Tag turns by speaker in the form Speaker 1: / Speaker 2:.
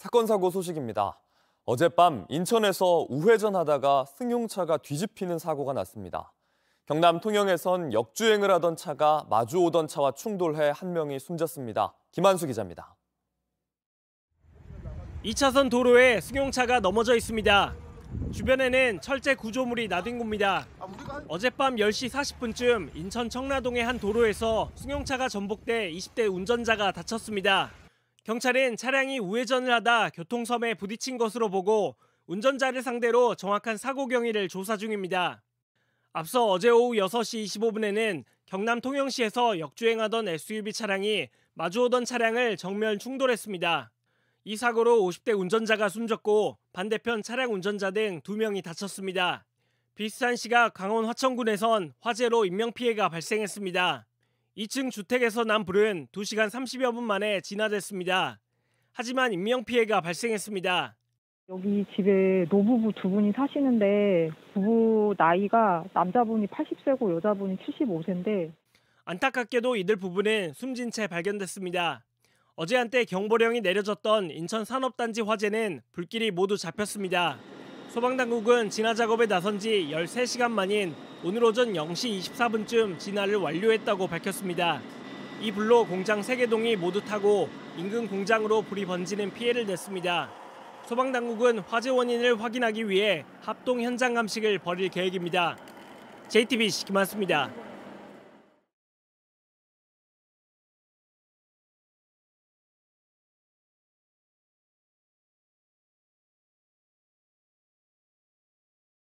Speaker 1: 사건 사고 소식입니다. 어젯밤 인천에서 우회전하다가 승용차가 뒤집히는 사고가 났습니다. 경남 통영에선 역주행을 하던 차가 마주오던 차와 충돌해 한 명이 숨졌습니다. 김한수 기자입니다.
Speaker 2: 2차선 도로에 승용차가 넘어져 있습니다. 주변에는 철제 구조물이 나뒹 굽니다 어젯밤 10시 40분쯤 인천 청라동의 한 도로에서 승용차가 전복돼 20대 운전자가 다쳤습니다. 경찰은 차량이 우회전을 하다 교통섬에 부딪힌 것으로 보고 운전자를 상대로 정확한 사고 경위를 조사 중입니다. 앞서 어제 오후 6시 25분에는 경남 통영시에서 역주행하던 SUV 차량이 마주오던 차량을 정면 충돌했습니다. 이 사고로 50대 운전자가 숨졌고 반대편 차량 운전자 등 2명이 다쳤습니다. 비슷한 시각 강원 화천군에선 화재로 인명피해가 발생했습니다. 2층 주택에서 난 불은 2시간 30여 분 만에 진화됐습니다. 하지만 인명피해가 발생했습니다.
Speaker 3: 여기 집에 노부부 두 분이 사시는데 부부 나이가 남자분이 80세고 여자분이 75세인데
Speaker 2: 안타깝게도 이들 부부는 숨진 채 발견됐습니다. 어제 한때 경보령이 내려졌던 인천 산업단지 화재는 불길이 모두 잡혔습니다. 소방당국은 진화 작업에 나선 지 13시간 만인 오늘 오전 0시 24분쯤 진화를 완료했다고 밝혔습니다. 이 불로 공장 3개 동이 모두 타고 인근 공장으로 불이 번지는 피해를 냈습니다. 소방당국은 화재 원인을 확인하기 위해 합동 현장 감식을
Speaker 3: 벌일 계획입니다. JTBC 김한수입니다.